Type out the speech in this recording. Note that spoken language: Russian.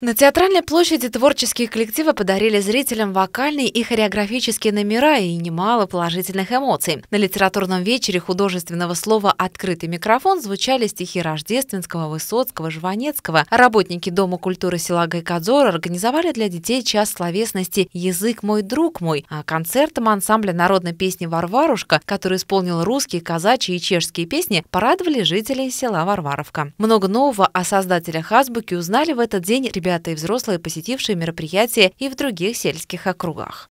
На театральной площади творческие коллективы подарили зрителям вокальные и хореографические номера и немало положительных эмоций. На литературном вечере художественного слова «Открытый микрофон» звучали стихи Рождественского, Высоцкого, Жванецкого. Работники Дома культуры села Гайкадзор организовали для детей час словесности «Язык мой, друг мой», а концертом ансамбля народной песни «Варварушка», который исполнил русские, казачьи и чешские песни, порадовали жителей села Варваровка. Много нового о создателях азбуки узнали в этот день ребята ребята и взрослые, посетившие мероприятие и в других сельских округах.